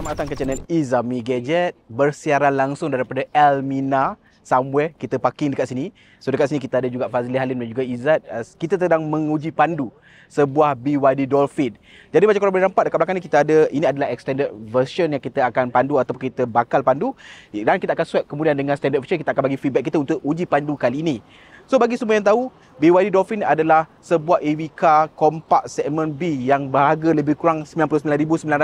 Selamat datang ke channel Izami Gadget Bersiaran langsung daripada Elmina Mina Somewhere kita parking dekat sini So dekat sini kita ada juga Fazli Halim dan juga Izzat uh, Kita sedang menguji pandu Sebuah BYD Dolphin Jadi macam korang boleh nampak dekat belakang ni kita ada Ini adalah extended version yang kita akan pandu Atau kita bakal pandu Dan kita akan swap kemudian dengan standard version Kita akan bagi feedback kita untuk uji pandu kali ini So bagi semua yang tahu BYD Dolphin adalah sebuah EV car kompak segmen B yang berharga lebih kurang 99,900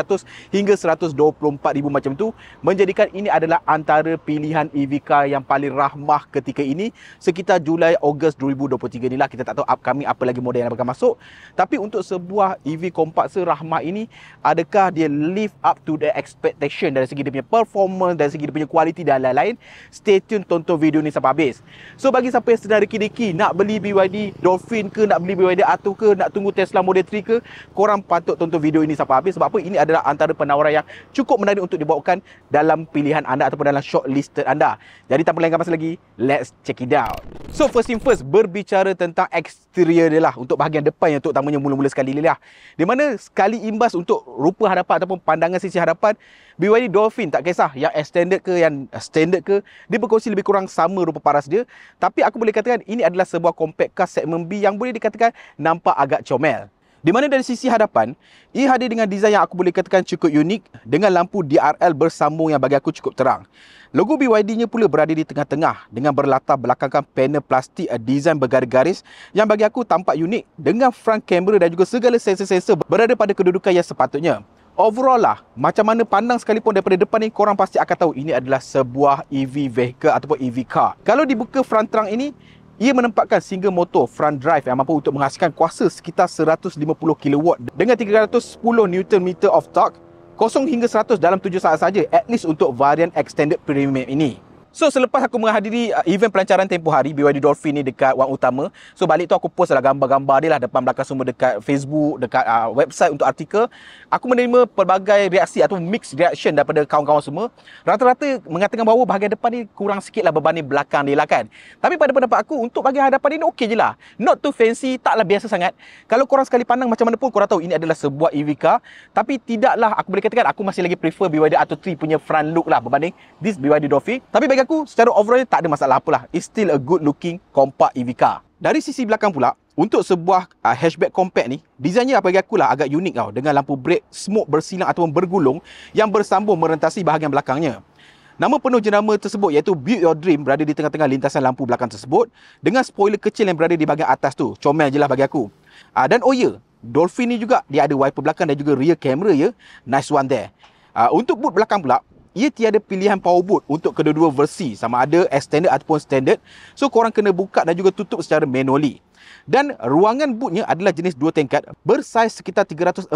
hingga 124,000 macam tu menjadikan ini adalah antara pilihan EV car yang paling rahmah ketika ini sekitar Julai Ogos 2023 inilah kita tak tahu upcoming apa lagi model yang akan masuk tapi untuk sebuah EV kompak serahmah ini adakah dia live up to the expectation dari segi dia punya performance dari segi dia punya kualiti dan lain-lain stay tune tonton video ni sampai habis so bagi siapa yang sedar reki-reki nak beli BYD BYD Dolphin ke nak beli BYD Atu ke nak tunggu Tesla Model 3 ke korang patut tonton video ini sampai habis sebab apa ini adalah antara penawaran yang cukup menarik untuk dibawakan dalam pilihan anda ataupun dalam shortlist anda jadi tanpa lengkap masa lagi let's check it out so first thing first berbicara tentang exterior dia lah untuk bahagian depan yang terutamanya mula-mula sekali ni lah di mana sekali imbas untuk rupa hadapan ataupun pandangan sisi hadapan BYD Dolphin tak kisah yang extended ke yang standard ke dia berkongsi lebih kurang sama rupa paras dia tapi aku boleh katakan ini adalah sebuah compact membuka segmen B yang boleh dikatakan nampak agak comel. Di mana dari sisi hadapan, ia hadir dengan desain yang aku boleh katakan cukup unik dengan lampu DRL bersambung yang bagi aku cukup terang. Logo BYD-nya pula berada di tengah-tengah dengan berlatar belakangkan panel plastik eh, desain bergaris-garis yang bagi aku tampak unik dengan front camera dan juga segala sensor-sensor berada pada kedudukan yang sepatutnya. Overall lah, macam mana pandang sekalipun daripada depan ni korang pasti akan tahu ini adalah sebuah EV vehicle ataupun EV car. Kalau dibuka front trunk ini, ia menempatkan single motor front drive yang mampu untuk menghasilkan kuasa sekitar 150 kW dengan 310 newton meter of torque, kosong hingga 100 dalam 7 saat saja at least untuk varian extended premium ini. So selepas aku menghadiri uh, event pelancaran tempoh hari BYD Dolphin ni dekat Wang Utama, so balik tu aku post lah gambar-gambar dia lah depan belakang semua dekat Facebook, dekat uh, website untuk artikel. Aku menerima pelbagai reaksi atau mixed reaction daripada kawan-kawan semua. Rata-rata mengatakan bahawa bahagian depan ni kurang sikit lah berbanding belakang dia lah kan. Tapi pada pendapat aku untuk bahagian hadapan ni okey je lah. Not too fancy, taklah biasa sangat. Kalau korang sekali pandang macam mana pun korang tahu ini adalah sebuah EV car. Tapi tidaklah aku boleh katakan aku masih lagi prefer BYD Atto 3 punya front look lah berbanding this BYD Dolphin. Tapi bagi aku secara overall tak ada masalah apalah. It's still a good looking compact EV car. Dari sisi belakang pula, untuk sebuah uh, hatchback compact ni, desainnya lah bagi aku lah agak unik tau dengan lampu brek smoke bersilang ataupun bergulung yang bersambung merentasi bahagian belakangnya. Nama penuh jenama tersebut iaitu Build Your Dream berada di tengah-tengah lintasan lampu belakang tersebut dengan spoiler kecil yang berada di bahagian atas tu. Comel je lah bagi aku. Uh, dan oh ya, yeah, Dolphin ni juga dia ada wiper belakang dan juga rear camera ya. Yeah. Nice one there. Uh, untuk boot belakang pula, ia tiada pilihan power boot untuk kedua-dua versi sama ada extended ataupun standard so korang kena buka dan juga tutup secara manually dan ruangan bootnya adalah jenis dua tingkat bersaiz sekitar 345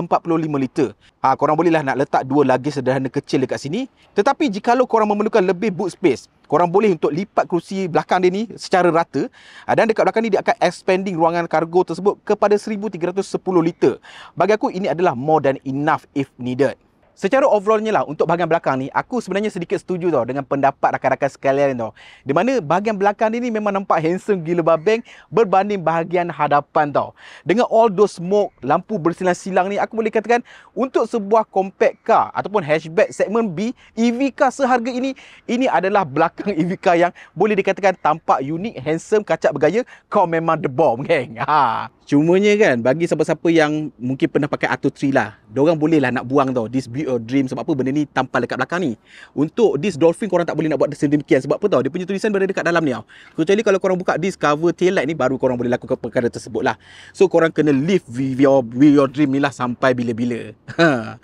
liter. Ha, korang bolehlah nak letak dua lagi sederhana kecil dekat sini. Tetapi jika lo korang memerlukan lebih boot space, korang boleh untuk lipat kerusi belakang dia ni secara rata ha, dan dekat belakang ni dia akan expanding ruangan kargo tersebut kepada 1310 liter. Bagi aku ini adalah more than enough if needed. Secara overallnya lah untuk bahagian belakang ni aku sebenarnya sedikit setuju tau dengan pendapat rakan-rakan sekalian tau. Di mana bahagian belakang ni memang nampak handsome gila babeng berbanding bahagian hadapan tau. Dengan all those smoke, lampu bersilang-silang ni aku boleh katakan untuk sebuah compact car ataupun hatchback segmen B, EV car seharga ini ini adalah belakang EV car yang boleh dikatakan tampak unik, handsome, kacak bergaya, kau memang the bomb geng. Ha. Cumanya kan bagi siapa-siapa yang mungkin pernah pakai Atu 3 lah. Diorang boleh lah nak buang tau. This be your dream sebab apa benda ni tampal dekat belakang ni. Untuk this dolphin korang tak boleh nak buat sedemikian sebab apa tau. Dia punya tulisan berada dekat dalam ni tau. Kecuali kalau korang buka this cover tail light ni baru korang boleh lakukan perkara tersebut lah. So korang kena live with your, with your dream ni lah sampai bila-bila.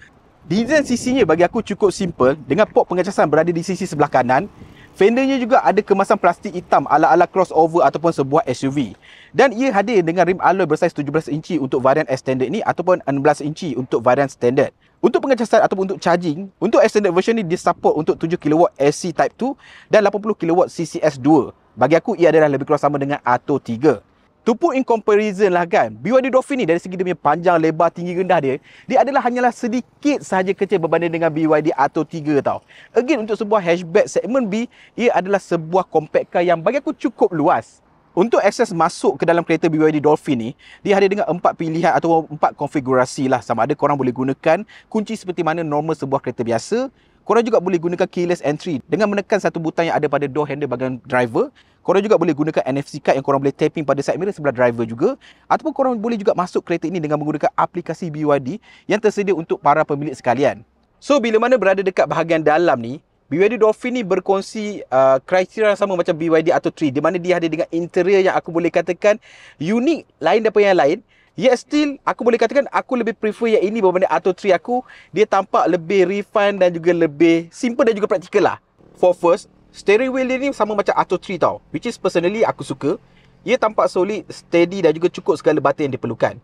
Design sisinya bagi aku cukup simple. Dengan pop pengecasan berada di sisi sebelah kanan. Fendernya juga ada kemasan plastik hitam ala-ala crossover ataupun sebuah SUV. Dan ia hadir dengan rim alloy bersaiz 17 inci untuk varian S standard ni ataupun 16 inci untuk varian standard. Untuk pengecasan ataupun untuk charging, untuk S standard version ni dia support untuk 7kW AC Type 2 dan 80kW CCS 2. Bagi aku ia adalah lebih kurang sama dengan Ato 3. Tu pun in comparison lah kan. BYD Dolphin ni dari segi dia punya panjang, lebar, tinggi, rendah dia. Dia adalah hanyalah sedikit sahaja kecil berbanding dengan BYD Atto 3 tau. Again untuk sebuah hatchback segmen B, ia adalah sebuah compact car yang bagi aku cukup luas. Untuk akses masuk ke dalam kereta BYD Dolphin ni, dia ada dengan empat pilihan atau empat konfigurasi lah. Sama ada korang boleh gunakan kunci seperti mana normal sebuah kereta biasa. Korang juga boleh gunakan keyless entry dengan menekan satu butang yang ada pada door handle bagian driver. Korang juga boleh gunakan NFC card yang korang boleh tapping pada side mirror sebelah driver juga ataupun korang boleh juga masuk kereta ini dengan menggunakan aplikasi BYD yang tersedia untuk para pemilik sekalian. So bila mana berada dekat bahagian dalam ni, BYD Dolphin ni berkongsi uh, kriteria sama macam BYD Auto 3 di mana dia ada dengan interior yang aku boleh katakan unik lain daripada yang lain. Yet still, aku boleh katakan aku lebih prefer yang ini berbanding Auto 3 aku. Dia tampak lebih refined dan juga lebih simple dan juga praktikal lah. For first, Steering wheel dia ni sama macam Auto 3 tau Which is personally aku suka Ia tampak solid, steady dan juga cukup segala bateri yang diperlukan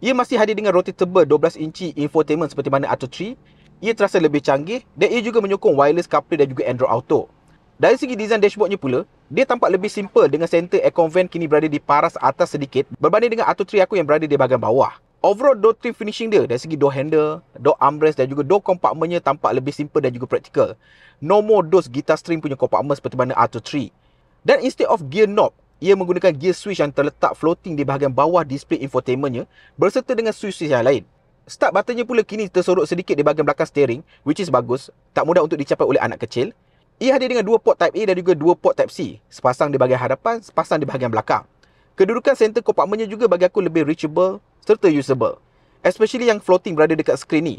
Ia masih hadir dengan rotatable 12 inci infotainment seperti mana Auto 3 Ia terasa lebih canggih dan ia juga menyokong wireless CarPlay dan juga Android Auto Dari segi design dashboardnya pula Dia tampak lebih simple dengan center aircon vent kini berada di paras atas sedikit Berbanding dengan Auto 3 aku yang berada di bahagian bawah Overall door trim finishing dia dari segi door handle, door armrest dan juga door compartmentnya tampak lebih simple dan juga practical. No more those guitar string punya compartment seperti mana R23. Dan instead of gear knob, ia menggunakan gear switch yang terletak floating di bahagian bawah display infotainmentnya berserta dengan switch-switch yang lain. Start buttonnya pula kini tersorot sedikit di bahagian belakang steering which is bagus, tak mudah untuk dicapai oleh anak kecil. Ia hadir dengan dua port type A dan juga dua port type C, sepasang di bahagian hadapan, sepasang di bahagian belakang. Kedudukan center compartmentnya juga bagi aku lebih reachable serta usable. Especially yang floating berada dekat skrin ni.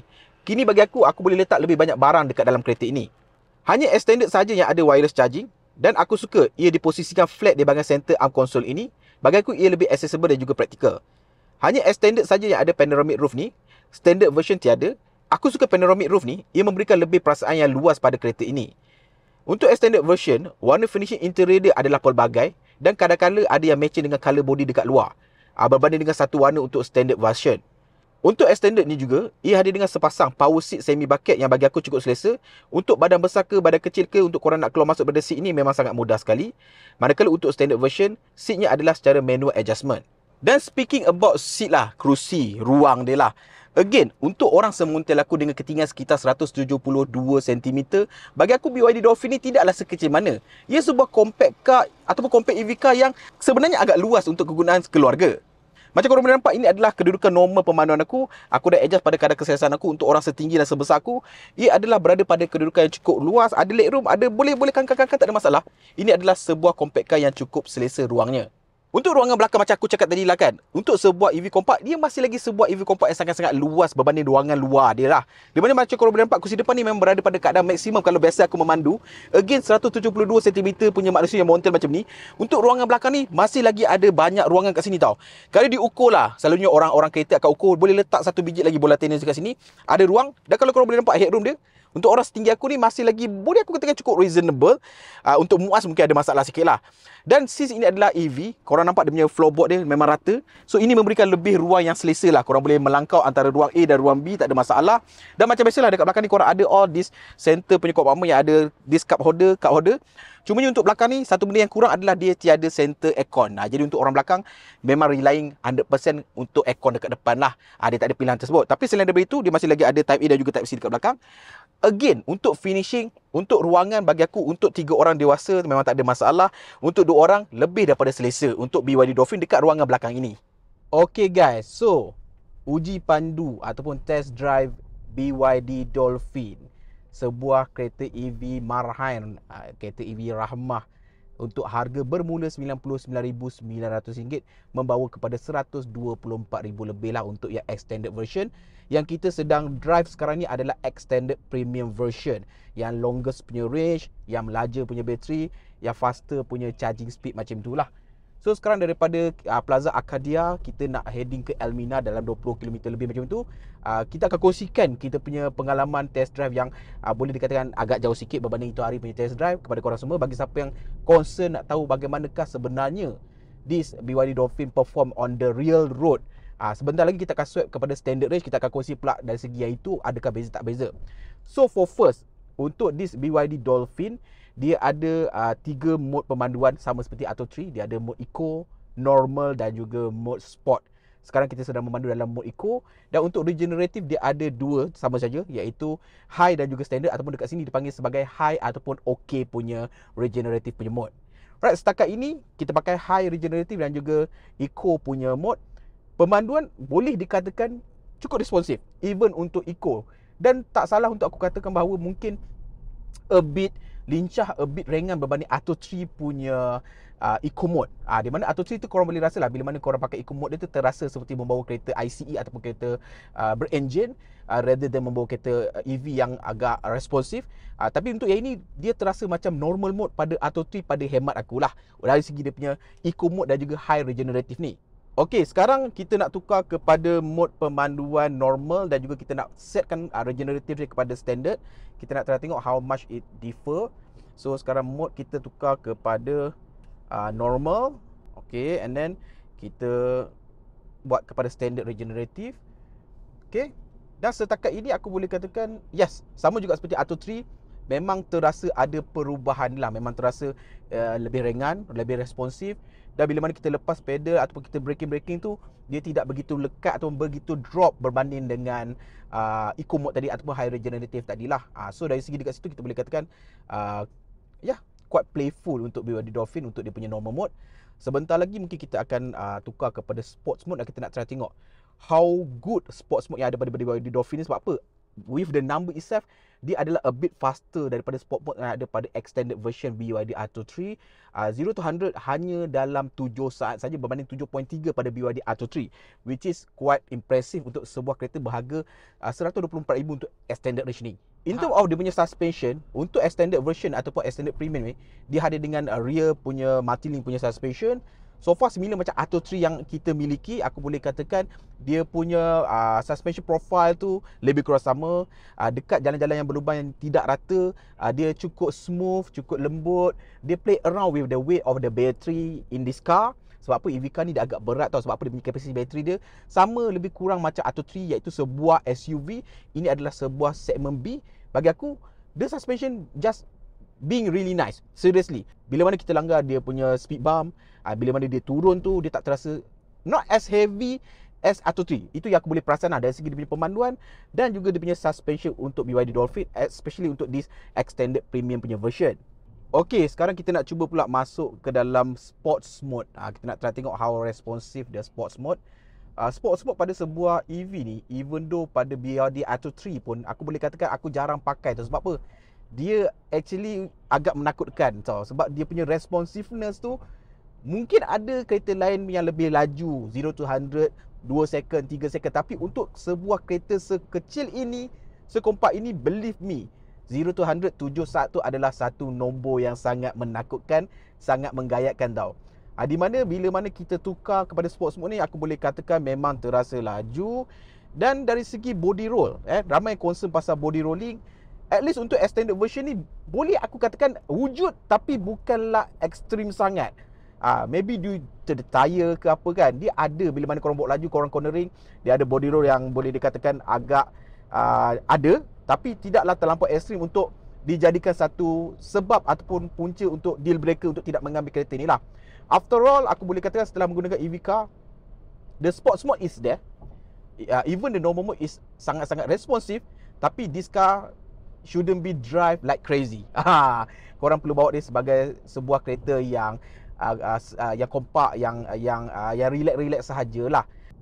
Kini bagi aku, aku boleh letak lebih banyak barang dekat dalam kereta ini. Hanya extended saja yang ada wireless charging dan aku suka ia diposisikan flat di bahagian center arm console ini. Bagi aku, ia lebih accessible dan juga praktikal. Hanya extended saja yang ada panoramic roof ni. Standard version tiada. Aku suka panoramic roof ni. Ia memberikan lebih perasaan yang luas pada kereta ini. Untuk extended version, warna finishing interior dia adalah pelbagai dan kadang-kadang ada yang matching dengan colour body dekat luar uh, berbanding dengan satu warna untuk standard version. Untuk extended ni juga, ia hadir dengan sepasang power seat semi bucket yang bagi aku cukup selesa. Untuk badan besar ke badan kecil ke untuk korang nak keluar masuk pada seat ni memang sangat mudah sekali. Manakala untuk standard version, seatnya adalah secara manual adjustment. Dan speaking about seat lah, kerusi, ruang dia lah. Again, untuk orang semuntil aku dengan ketinggian sekitar 172 cm, bagi aku BYD Dolphin ni tidaklah sekecil mana. Ia sebuah compact car ataupun compact EV car yang sebenarnya agak luas untuk kegunaan keluarga. Macam korang boleh nampak, ini adalah kedudukan normal pemanduan aku. Aku dah adjust pada kadar kesiasan aku untuk orang setinggi dan sebesar aku. Ia adalah berada pada kedudukan yang cukup luas. Ada legroom, ada boleh-boleh kangkang-kangkang, tak ada masalah. Ini adalah sebuah compact car yang cukup selesa ruangnya. Untuk ruangan belakang macam aku cakap tadi lah kan, untuk sebuah EV kompak, dia masih lagi sebuah EV kompak yang sangat-sangat luas berbanding ruangan luar dia lah. Di mana macam kalau boleh nampak, kursi depan ni memang berada pada keadaan maksimum kalau biasa aku memandu. Again, 172 cm punya manusia yang montel macam ni. Untuk ruangan belakang ni, masih lagi ada banyak ruangan kat sini tau. Kalau diukur lah, selalunya orang-orang kereta akan ukur, boleh letak satu biji lagi bola tenis kat sini. Ada ruang, dan kalau korang boleh nampak headroom dia, untuk orang setinggi aku ni masih lagi boleh aku katakan cukup reasonable. Uh, untuk muas mungkin ada masalah sikit lah. Dan sis ini adalah EV. Korang nampak dia punya floorboard dia memang rata. So ini memberikan lebih ruang yang selesa lah. Korang boleh melangkau antara ruang A dan ruang B. Tak ada masalah. Dan macam biasalah dekat belakang ni korang ada all this center punya compartment yang ada this cup holder, cup holder. Cuma ni untuk belakang ni, satu benda yang kurang adalah dia tiada center aircon. Nah, jadi untuk orang belakang, memang relying 100% untuk aircon dekat depan lah. Ha, dia tak ada pilihan tersebut. Tapi selain daripada itu, dia masih lagi ada type A dan juga type C dekat belakang again untuk finishing untuk ruangan bagi aku untuk tiga orang dewasa memang tak ada masalah untuk dua orang lebih daripada selesa untuk BYD Dolphin dekat ruangan belakang ini Okay guys so uji pandu ataupun test drive BYD Dolphin sebuah kereta EV Marhain ah, kereta EV Rahmah untuk harga bermula RM99,900 membawa kepada RM124,000 lebih lah untuk yang extended version. Yang kita sedang drive sekarang ni adalah extended premium version. Yang longest punya range, yang larger punya bateri, yang faster punya charging speed macam tu lah. So sekarang daripada uh, Plaza Arcadia kita nak heading ke Elmina dalam 20 km lebih macam tu. Uh, kita akan kongsikan kita punya pengalaman test drive yang uh, boleh dikatakan agak jauh sikit berbanding itu hari punya test drive kepada korang semua bagi siapa yang concern nak tahu bagaimanakah sebenarnya this BYD Dolphin perform on the real road. Ah sebentar lagi kita akan swap kepada standard range kita akan kongsi pula dari segi itu adakah beza tak beza. So for first untuk this BYD Dolphin dia ada uh, tiga mode pemanduan sama seperti Atto 3 dia ada mode eco normal dan juga mode sport sekarang kita sedang memandu dalam mode eco dan untuk regenerative dia ada dua sama saja iaitu high dan juga standard ataupun dekat sini dipanggil sebagai high ataupun OK punya regenerative punya mode Right, setakat ini kita pakai high regenerative dan juga eco punya mode Pemanduan boleh dikatakan cukup responsif Even untuk eco Dan tak salah untuk aku katakan bahawa mungkin A bit lincah a bit ringan berbanding Ato 3 punya uh, eco mode. Ah uh, di mana Ato 3 tu korang boleh rasa lah bila mana korang pakai eco mode dia tu terasa seperti membawa kereta ICE ataupun kereta uh, berenjin uh, rather than membawa kereta uh, EV yang agak responsif. Uh, ah, tapi untuk yang ini dia terasa macam normal mode pada Ato 3 pada hemat aku lah. Dari segi dia punya eco mode dan juga high regenerative ni. Okey, sekarang kita nak tukar kepada mode pemanduan normal dan juga kita nak setkan ah, regenerative dia kepada standard. Kita nak try tengok how much it differ. So sekarang mode kita tukar kepada uh, normal. Okey, and then kita buat kepada standard regenerative. Okey. Dan setakat ini aku boleh katakan yes, sama juga seperti Auto 3 memang terasa ada perubahan lah memang terasa uh, lebih ringan lebih responsif dan bila mana kita lepas pedal ataupun kita braking-braking tu Dia tidak begitu lekat ataupun begitu drop berbanding dengan uh, Eco mode tadi ataupun high regenerative tadi lah uh, ah, So dari segi dekat situ kita boleh katakan uh, Ya yeah, quite playful untuk BYD Dolphin untuk dia punya normal mode Sebentar lagi mungkin kita akan uh, tukar kepada sports mode dan kita nak try tengok How good sports mode yang ada pada BYD Dolphin ni sebab apa with the number itself dia adalah a bit faster daripada sport mode yang ada pada extended version BYD R2 3 uh, 0 to 100 hanya dalam 7 saat saja berbanding 7.3 pada BYD R2 3 which is quite impressive untuk sebuah kereta berharga ah, RM124,000 uh, untuk extended range ni In terms ha. of dia punya suspension Untuk extended version Ataupun extended premium ni Dia ada dengan ah, rear punya Multi-link punya suspension So far 9 macam Atto 3 yang kita miliki Aku boleh katakan Dia punya uh, suspension profile tu Lebih kurang sama uh, Dekat jalan-jalan yang berlubang yang tidak rata uh, Dia cukup smooth, cukup lembut Dia play around with the weight of the battery in this car sebab apa EV car ni dia agak berat tau sebab apa dia punya kapasiti bateri dia sama lebih kurang macam Atto 3 iaitu sebuah SUV ini adalah sebuah segmen B bagi aku the suspension just being really nice seriously bila mana kita langgar dia punya speed bump uh, bila mana dia turun tu dia tak terasa not as heavy as Atto 3 itu yang aku boleh perasan lah dari segi dia punya pemanduan dan juga dia punya suspension untuk BYD Dolphin especially untuk this extended premium punya version Okay, sekarang kita nak cuba pula masuk ke dalam sports mode. Ha, kita nak try tengok how responsive dia sports mode. Uh, sports mode pada sebuah EV ni, even though pada BYD Atto 3 pun, aku boleh katakan aku jarang pakai tu. Sebab apa? dia actually agak menakutkan tau sebab dia punya responsiveness tu mungkin ada kereta lain yang lebih laju 0 to 100 2 second 3 second tapi untuk sebuah kereta sekecil ini sekompak ini believe me 0 to 100 7 saat adalah satu nombor yang sangat menakutkan sangat menggayatkan tau ha, di mana bila mana kita tukar kepada sport semua ni aku boleh katakan memang terasa laju dan dari segi body roll eh ramai concern pasal body rolling at least untuk extended version ni boleh aku katakan wujud tapi bukanlah ekstrim sangat. Ah, uh, maybe dia to ke apa kan. Dia ada bila mana korang bawa laju, korang cornering, dia ada body roll yang boleh dikatakan agak uh, ada tapi tidaklah terlampau ekstrim untuk dijadikan satu sebab ataupun punca untuk deal breaker untuk tidak mengambil kereta ni lah. After all, aku boleh katakan setelah menggunakan EV car, the sports mode is there. Uh, even the normal mode is sangat-sangat responsive. Tapi this car shouldn't be drive like crazy. Ha. Korang perlu bawa dia sebagai sebuah kereta yang uh, uh, uh, yang kompak, yang uh, yang uh, yang relax-relax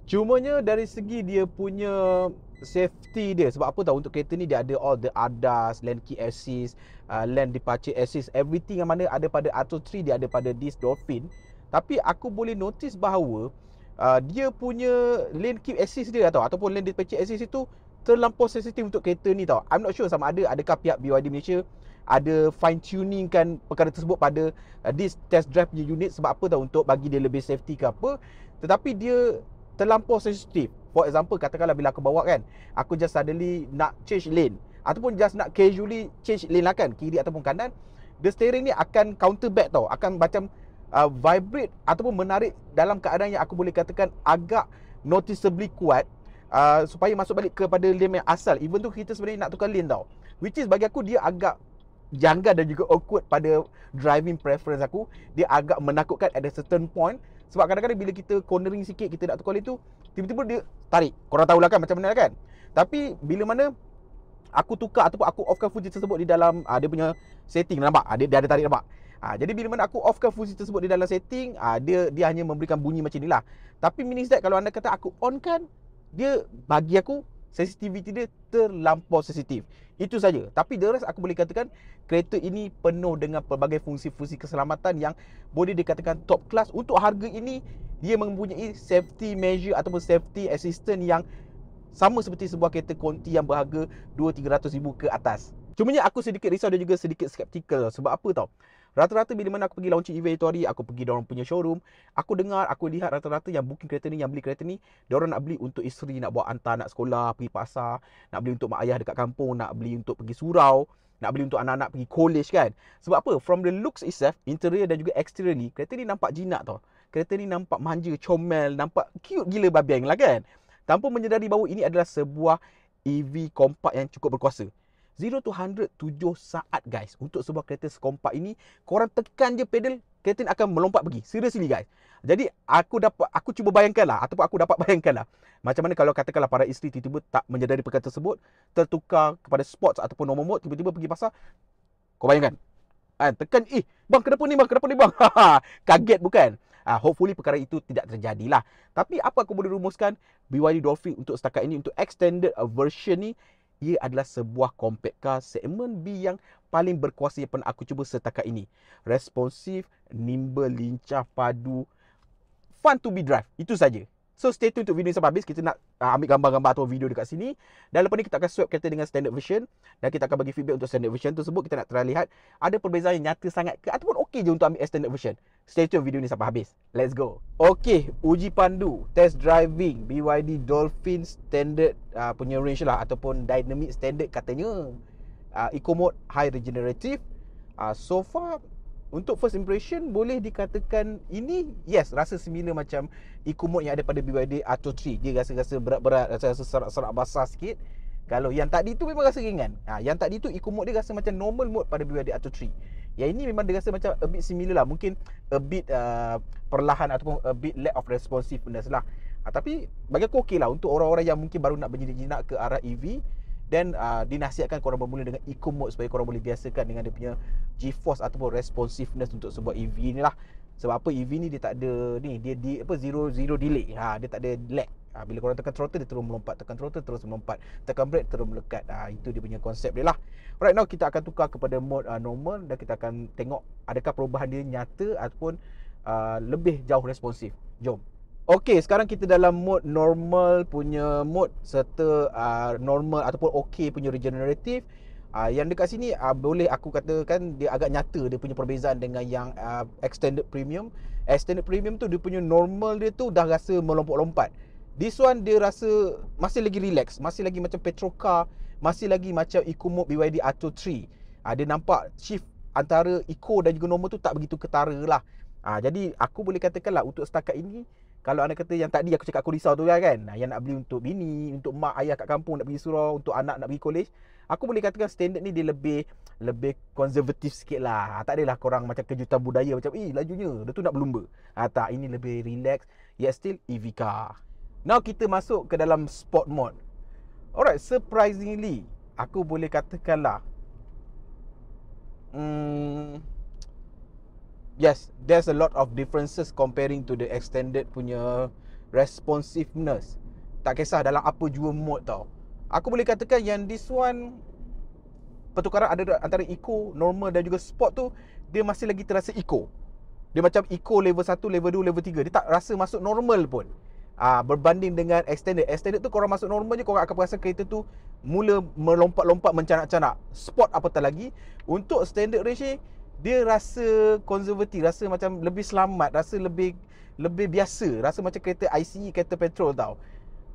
Cuma nya dari segi dia punya safety dia sebab apa tahu untuk kereta ni dia ada all the ADAS, lane keep assist, uh, lane departure assist, everything yang mana ada pada Auto 3 dia ada pada this Dolphin. Tapi aku boleh notice bahawa uh, dia punya lane keep assist dia atau ataupun lane departure assist itu terlampau sensitif untuk kereta ni tau. I'm not sure sama ada adakah pihak BYD Malaysia ada fine tuning kan perkara tersebut pada uh, this test drive punya unit sebab apa tau untuk bagi dia lebih safety ke apa. Tetapi dia terlampau sensitif. For example katakanlah bila aku bawa kan, aku just suddenly nak change lane ataupun just nak casually change lane lah kan kiri ataupun kanan, the steering ni akan counter back tau. Akan macam uh, vibrate ataupun menarik dalam keadaan yang aku boleh katakan agak noticeably kuat uh, supaya masuk balik kepada lane yang asal even tu kita sebenarnya nak tukar lane tau which is bagi aku dia agak janggal dan juga awkward pada driving preference aku dia agak menakutkan at a certain point sebab kadang-kadang bila kita cornering sikit kita nak tukar lane tu tiba-tiba dia tarik korang tahulah kan macam mana lah kan tapi bila mana aku tukar ataupun aku off offkan Fuji tersebut di dalam uh, dia punya setting nampak uh, dia, dia ada tarik nampak Ha, jadi bila mana aku off offkan fusi tersebut di dalam setting, ha, dia dia hanya memberikan bunyi macam ni lah. Tapi mini stack kalau anda kata aku on kan? dia bagi aku sensitiviti dia terlampau sensitif. Itu saja. Tapi the rest aku boleh katakan kereta ini penuh dengan pelbagai fungsi-fungsi keselamatan yang boleh dikatakan top class. Untuk harga ini dia mempunyai safety measure ataupun safety assistant yang sama seperti sebuah kereta konti yang berharga 2-300 ribu ke atas. Cuma ni aku sedikit risau dan juga sedikit skeptikal sebab apa tau. Rata-rata bila mana aku pergi launching event itu hari, aku pergi dorang punya showroom, aku dengar, aku lihat rata-rata yang booking kereta ni, yang beli kereta ni, dia orang nak beli untuk isteri, nak buat hantar, nak sekolah, pergi pasar, nak beli untuk mak ayah dekat kampung, nak beli untuk pergi surau, nak beli untuk anak-anak pergi college kan. Sebab apa? From the looks itself, interior dan juga exterior ni, kereta ni nampak jinak tau. Kereta ni nampak manja, comel, nampak cute gila babiang lah kan. Tanpa menyedari bahawa ini adalah sebuah EV kompak yang cukup berkuasa. 0 to 100 tujuh saat guys untuk sebuah kereta sekompak ini korang tekan je pedal kereta ni akan melompat pergi seriously guys jadi aku dapat aku cuba bayangkan lah ataupun aku dapat bayangkan lah macam mana kalau katakanlah para isteri tiba-tiba tak menyedari perkara tersebut tertukar kepada sports ataupun normal mode tiba-tiba pergi pasar kau bayangkan ha, tekan eh bang kenapa ni bang kenapa ni bang kaget bukan Uh, hopefully perkara itu tidak terjadi lah Tapi apa aku boleh rumuskan BYD Dolphin untuk setakat ini untuk extended version ni ia adalah sebuah compact car segmen B yang paling berkuasa yang pernah aku cuba setakat ini. Responsif, nimble, lincah, padu. Fun to be drive. Itu saja. So stay tune untuk video ni sampai habis Kita nak uh, ambil gambar-gambar atau video dekat sini Dan lepas ni kita akan swap kereta dengan standard version Dan kita akan bagi feedback untuk standard version tu tersebut Kita nak try lihat Ada perbezaan yang nyata sangat ke Ataupun okey je untuk ambil standard version Stay tune video ni sampai habis Let's go Okay Uji pandu Test driving BYD Dolphin standard uh, punya range lah Ataupun dynamic standard katanya uh, Eco mode high regenerative uh, So far untuk first impression boleh dikatakan ini yes rasa similar macam eco mode yang ada pada BYD Atto 3 dia rasa-rasa berat-berat rasa-rasa serak-serak basah sikit kalau yang tadi tu memang rasa ringan ha, yang tadi tu eco mode dia rasa macam normal mode pada BYD Atto 3 Ya ini memang dia rasa macam a bit similar lah mungkin a bit uh, perlahan ataupun a bit lack of responsiveness lah ha, tapi bagi aku okey lah untuk orang-orang yang mungkin baru nak berjinak-jinak ke arah EV Then uh, dinasihatkan korang bermula dengan eco mode supaya korang boleh biasakan dengan dia punya G-force ataupun responsiveness untuk sebuah EV ni lah. Sebab apa EV ni dia tak ada ni dia di apa zero zero delay. Ha dia tak ada lag. Ha, bila korang tekan throttle dia terus melompat tekan throttle terus melompat tekan brake terus melekat ha, itu dia punya konsep dia lah right now kita akan tukar kepada mode uh, normal dan kita akan tengok adakah perubahan dia nyata ataupun uh, lebih jauh responsif jom Okay sekarang kita dalam mode normal punya mode Serta uh, normal ataupun okay punya regenerative uh, ah, Yang dekat sini uh, boleh aku katakan Dia agak nyata dia punya perbezaan dengan yang uh, extended premium Extended premium tu dia punya normal dia tu dah rasa melompat-lompat This one dia rasa masih lagi relax Masih lagi macam petrol car Masih lagi macam eco mode BYD Auto 3 uh, Dia nampak shift antara eco dan juga normal tu tak begitu ketara lah uh, Jadi aku boleh katakan lah untuk setakat ini kalau anak kata yang tadi aku cakap aku risau tu kan, kan? yang nak beli untuk bini, untuk mak ayah kat kampung nak pergi surau, untuk anak nak pergi kolej, aku boleh katakan standard ni dia lebih lebih konservatif sikit lah. Ah, tak adalah korang macam kejutan budaya macam, eh lajunya, dia tu nak berlumba. Ha, tak, ini lebih relax, yet still EV car. Now kita masuk ke dalam sport mode. Alright, surprisingly, aku boleh katakan lah, hmm, yes there's a lot of differences comparing to the extended punya responsiveness tak kisah dalam apa jua mode tau aku boleh katakan yang this one pertukaran ada antara eco normal dan juga sport tu dia masih lagi terasa eco dia macam eco level 1 level 2 level 3 dia tak rasa masuk normal pun Ah ha, berbanding dengan extended extended tu kau orang masuk normal je kau akan perasa kereta tu mula melompat-lompat mencanak-canak sport apatah lagi untuk standard range ni dia rasa konservatif rasa macam lebih selamat rasa lebih lebih biasa rasa macam kereta ICE kereta petrol tau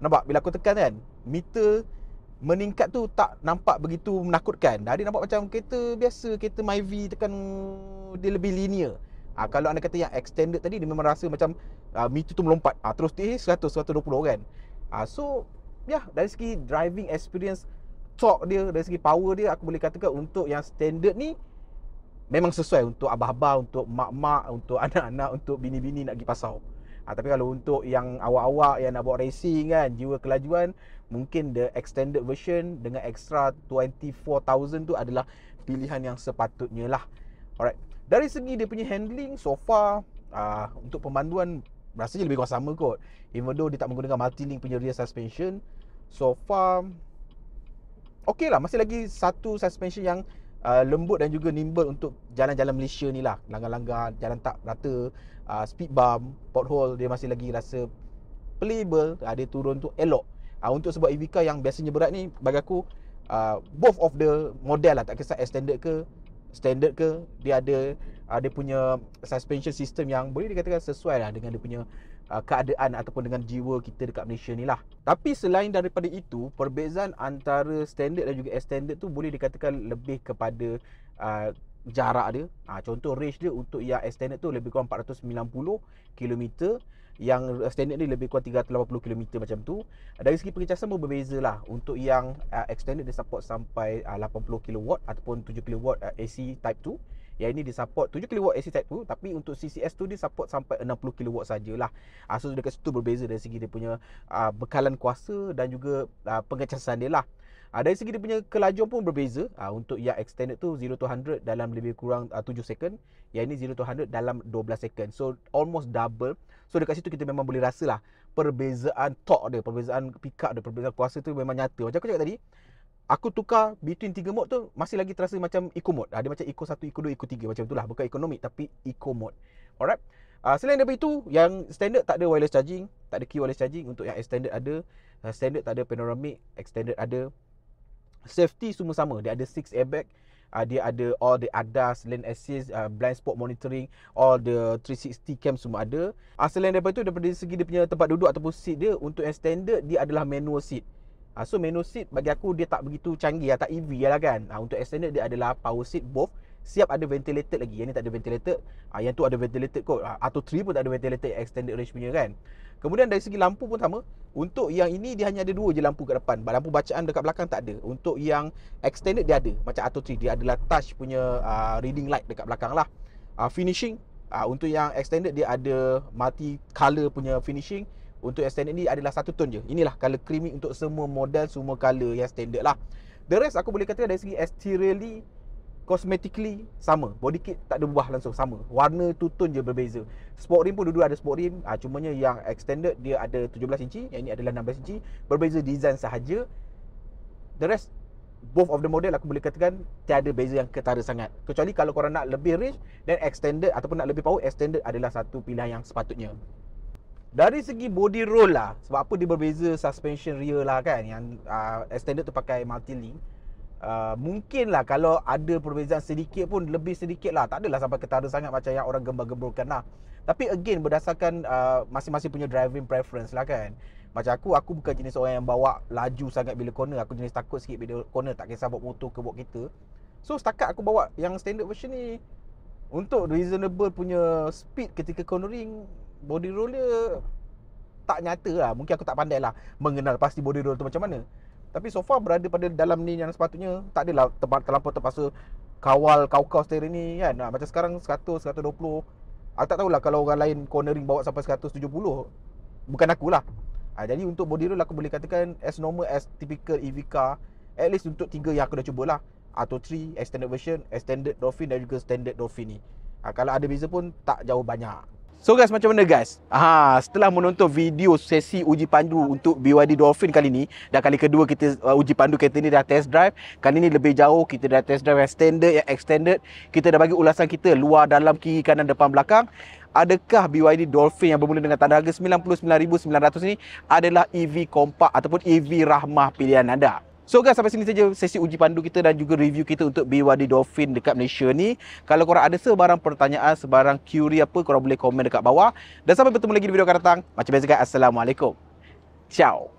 nampak bila aku tekan kan meter meningkat tu tak nampak begitu menakutkan dah nampak macam kereta biasa kereta Myvi tekan dia lebih linear ha, kalau anda kata yang extended tadi dia memang rasa macam uh, meter tu melompat ha, terus eh 100 120 kan ha, so ya yeah, dari segi driving experience torque dia dari segi power dia aku boleh katakan untuk yang standard ni memang sesuai untuk abah-abah, untuk mak-mak, untuk anak-anak, untuk bini-bini nak pergi pasau. Ha, ah, tapi kalau untuk yang awak-awak yang nak buat racing kan, jiwa kelajuan, mungkin the extended version dengan extra 24,000 tu adalah pilihan yang sepatutnya lah. Alright. Dari segi dia punya handling so far, uh, untuk pemanduan rasanya lebih kurang sama kot. Even though dia tak menggunakan multi-link punya rear suspension, so far, okay lah. Masih lagi satu suspension yang uh, lembut dan juga nimble untuk jalan-jalan Malaysia ni lah Langgar-langgar, jalan tak rata uh, Speed bump, pothole dia masih lagi rasa playable Ada ah, uh, turun tu elok uh, Untuk sebuah EV car yang biasanya berat ni bagi aku uh, Both of the model lah tak kisah air standard ke Standard ke dia ada uh, Dia punya suspension system yang boleh dikatakan sesuai lah dengan dia punya Uh, keadaan ataupun dengan jiwa kita dekat Malaysia ni lah. Tapi selain daripada itu, perbezaan antara standard dan juga extended tu boleh dikatakan lebih kepada uh, jarak dia. Ha, contoh range dia untuk yang extended tu lebih kurang 490 km, yang standard ni lebih kurang 380 km macam tu. Dari segi pengecasan pun berbeza lah. Untuk yang uh, extended dia support sampai uh, 80 kW ataupun 7 kW uh, AC type 2 yang ini dia support 7 kW AC type tu Tapi untuk CCS tu dia support sampai 60 kW sajalah uh, So dekat situ berbeza dari segi dia punya uh, bekalan kuasa dan juga uh, pengecasan dia lah uh, Dari segi dia punya kelajuan pun berbeza uh, Untuk yang extended tu 0 to 100 dalam lebih kurang uh, 7 second Yang ini 0 to 100 dalam 12 second So almost double So dekat situ kita memang boleh rasa lah Perbezaan torque dia, perbezaan pick up dia, perbezaan kuasa tu memang nyata Macam aku cakap tadi, aku tukar between tiga mode tu masih lagi terasa macam eco mode. Ada macam eco satu, eco dua, eco tiga macam itulah. Bukan ekonomi tapi eco mode. Alright. Uh, selain daripada itu yang standard tak ada wireless charging, tak ada key wireless charging untuk yang extended ada. Uh, standard tak ada panoramic, extended ada. Safety semua sama. Dia ada six airbag. Uh, dia ada all the ADAS, lane assist, uh, blind spot monitoring, all the 360 cam semua ada. Uh, selain daripada itu daripada segi dia punya tempat duduk ataupun seat dia untuk yang standard dia adalah manual seat. Ha, so manual seat bagi aku dia tak begitu canggih lah, tak EV lah kan. Ha, untuk extended dia adalah power seat both siap ada ventilated lagi. Yang ni tak ada ventilated, ha, yang tu ada ventilated kot. Ha, Auto 3 pun tak ada ventilated extended range punya kan. Kemudian dari segi lampu pun sama. Untuk yang ini dia hanya ada dua je lampu kat depan. Lampu bacaan dekat belakang tak ada. Untuk yang extended dia ada. Macam Auto 3 dia adalah touch punya uh, reading light dekat belakang lah. Uh, finishing uh, untuk yang extended dia ada multi color punya finishing untuk yang standard ni adalah satu tone je Inilah colour creamy untuk semua model Semua colour yang standard lah The rest aku boleh katakan dari segi exteriorly Cosmetically sama Body kit tak ada buah langsung sama Warna tu tone je berbeza Sport rim pun dulu ada sport rim ha, Cumanya yang extended dia ada 17 inci Yang ni adalah 16 inci Berbeza design sahaja The rest Both of the model aku boleh katakan Tiada beza yang ketara sangat Kecuali kalau korang nak lebih rich Dan extended Ataupun nak lebih power Extended adalah satu pilihan yang sepatutnya dari segi body roll lah Sebab apa dia berbeza suspension rear lah kan Yang uh, extended tu pakai multi-link uh, Mungkin lah kalau ada perbezaan sedikit pun Lebih sedikit lah Tak adalah sampai ketara sangat Macam yang orang gembar-gemburkan lah Tapi again berdasarkan uh, Masing-masing punya driving preference lah kan Macam aku, aku bukan jenis orang yang bawa Laju sangat bila corner Aku jenis takut sikit bila corner Tak kisah buat motor ke buat kereta So setakat aku bawa yang standard version ni Untuk reasonable punya speed ketika cornering body roll dia tak nyata lah Mungkin aku tak pandai lah Mengenal pasti body roll tu macam mana Tapi so far berada pada dalam ni yang sepatutnya Tak adalah tempat terlampau terpaksa Kawal kau-kau steering ni kan Macam sekarang 100, 120 Aku tak tahulah kalau orang lain cornering bawa sampai 170 Bukan akulah ha, ah, Jadi untuk body roll aku boleh katakan As normal as typical EV car At least untuk 3 yang aku dah cubalah Auto 3, extended version, extended Dolphin dan juga standard Dolphin ni ha, Kalau ada beza pun tak jauh banyak So guys macam mana guys? Aha, setelah menonton video sesi uji pandu untuk BYD Dolphin kali ni dan kali kedua kita uh, uji pandu kereta ni dah test drive. Kali ni lebih jauh kita dah test drive yang standard yang eh, extended. Kita dah bagi ulasan kita luar dalam kiri kanan depan belakang. Adakah BYD Dolphin yang bermula dengan tanda harga 99,900 ni adalah EV kompak ataupun EV rahmah pilihan anda? So guys sampai sini saja sesi uji pandu kita dan juga review kita untuk BYD Dolphin dekat Malaysia ni. Kalau korang ada sebarang pertanyaan, sebarang query apa korang boleh komen dekat bawah. Dan sampai bertemu lagi di video akan datang. Macam biasa guys, Assalamualaikum. Ciao.